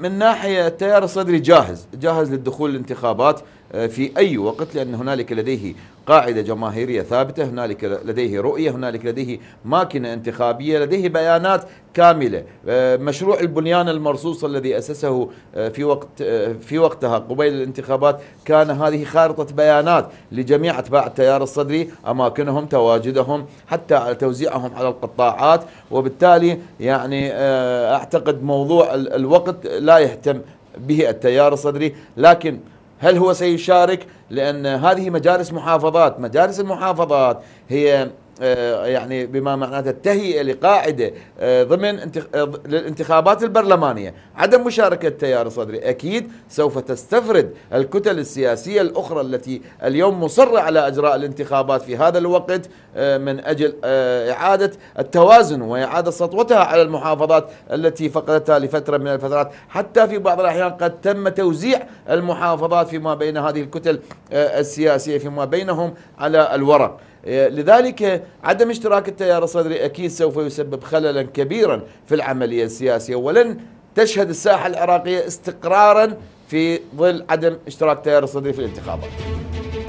من ناحيه التيار الصدري جاهز جاهز للدخول للانتخابات آه، في أي وقت لأن هنالك لديه قاعدة جماهيرية ثابتة هنالك لديه رؤية هنالك لديه ماكينة انتخابية لديه بيانات كاملة آه، مشروع البنيان المرصوص الذي أسسه آه، في وقت في وقتها قبيل الانتخابات كان هذه خارطة بيانات لجميع أتباع التيار الصدري أماكنهم تواجدهم حتى توزيعهم على القطاعات وبالتالي يعني أعتقد موضوع الوقت لا يهتم به التيار الصدري لكن هل هو سيشارك لأن هذه مجالس محافظات مجالس المحافظات هي آه، يعني بما معناته التهيئه لقاعده آه، ضمن للانتخابات آه، البرلمانيه، عدم مشاركه التيار الصدري اكيد سوف تستفرد الكتل السياسيه الاخرى التي اليوم مصره على اجراء الانتخابات في هذا الوقت من اجل اعاده التوازن واعاده سطوتها على المحافظات التي فقدتها لفتره من الفترات، حتى في بعض الاحيان قد تم توزيع المحافظات فيما بين هذه الكتل السياسيه فيما بينهم على الورق. لذلك عدم اشتراك التيار الصدري أكيد سوف يسبب خللا كبيرا في العملية السياسية ولن تشهد الساحة العراقية استقرارا في ظل عدم اشتراك التيار الصدري في الانتخابات